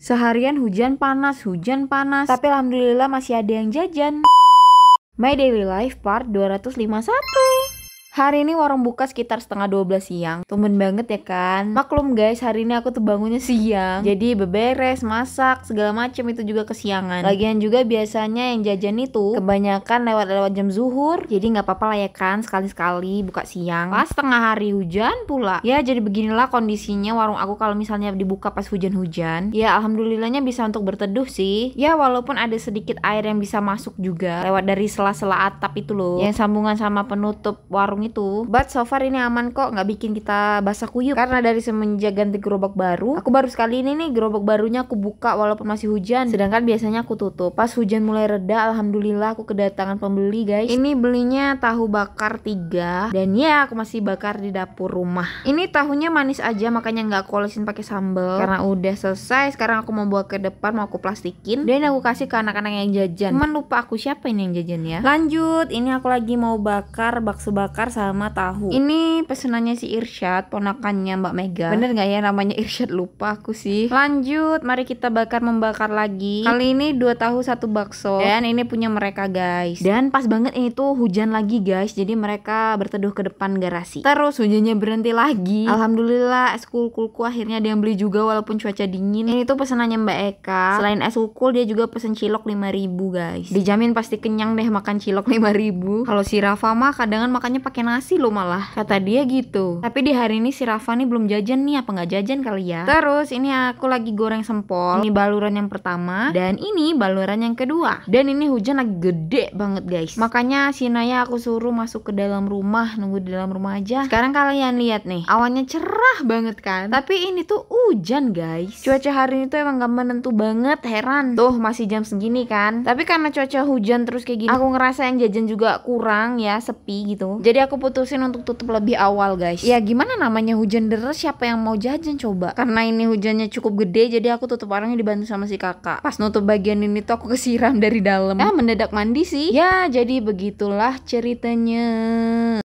Seharian hujan panas, hujan panas. Tapi alhamdulillah masih ada yang jajan. My Daily Life Part 251. Hari ini warung buka sekitar setengah 12 siang. Tumben banget ya kan? Maklum guys, hari ini aku tuh bangunnya siang. Jadi beberes, masak, segala macem itu juga kesiangan. Lagian juga biasanya yang jajan itu kebanyakan lewat-lewat jam zuhur. Jadi nggak apa-apa lah ya kan, sekali-sekali buka siang. Pas tengah hari hujan pula. Ya jadi beginilah kondisinya warung aku kalau misalnya dibuka pas hujan-hujan. Ya alhamdulillahnya bisa untuk berteduh sih. Ya walaupun ada sedikit air yang bisa masuk juga lewat dari sela-sela atap itu loh. Yang sambungan sama penutup warung itu itu but so far ini aman kok nggak bikin kita basah kuyup karena dari semenjak ganti gerobak baru aku baru sekali ini nih gerobak barunya aku buka walaupun masih hujan sedangkan biasanya aku tutup pas hujan mulai reda alhamdulillah aku kedatangan pembeli guys ini belinya tahu bakar 3 dan ya aku masih bakar di dapur rumah ini tahunya manis aja makanya nggak aku olesin pakai sambal karena udah selesai sekarang aku mau buat ke depan mau aku plastikin dan aku kasih ke anak-anak yang jajan cuman lupa aku siapa ini yang jajan ya lanjut ini aku lagi mau bakar bakso bakar sama tahu. Ini pesenannya si Irsyad, ponakannya Mbak Mega. Bener nggak ya namanya Irsyad lupa aku sih. Lanjut, mari kita bakar membakar lagi. Kali ini dua tahu satu bakso dan ini punya mereka guys. Dan pas banget ini tuh hujan lagi guys, jadi mereka berteduh ke depan garasi. Terus hujannya berhenti lagi. Alhamdulillah es kulkulku akhirnya ada beli juga walaupun cuaca dingin. Ini tuh pesenannya Mbak Eka. Selain es kulkul dia juga pesen cilok 5000 guys. Dijamin pasti kenyang deh makan cilok 5000. Kalau si Rafa mah kadangan makannya pakai pakai nasi lo malah kata dia gitu tapi di hari ini si Rafa nih belum jajan nih apa nggak jajan kali ya terus ini aku lagi goreng sempol ini baluran yang pertama dan ini baluran yang kedua dan ini hujan lagi gede banget guys makanya si Naya aku suruh masuk ke dalam rumah nunggu di dalam rumah aja sekarang kalian lihat nih awannya cerah banget kan tapi ini tuh hujan guys cuaca hari ini tuh emang gak menentu banget heran tuh masih jam segini kan tapi karena cuaca hujan terus kayak gini aku ngerasa yang jajan juga kurang ya sepi gitu jadi aku aku putusin untuk tutup lebih awal guys ya gimana namanya hujan deras siapa yang mau jajan coba karena ini hujannya cukup gede jadi aku tutup orangnya dibantu sama si kakak pas nutup bagian ini tuh aku kesiram dari dalam ya mendadak mandi sih ya jadi begitulah ceritanya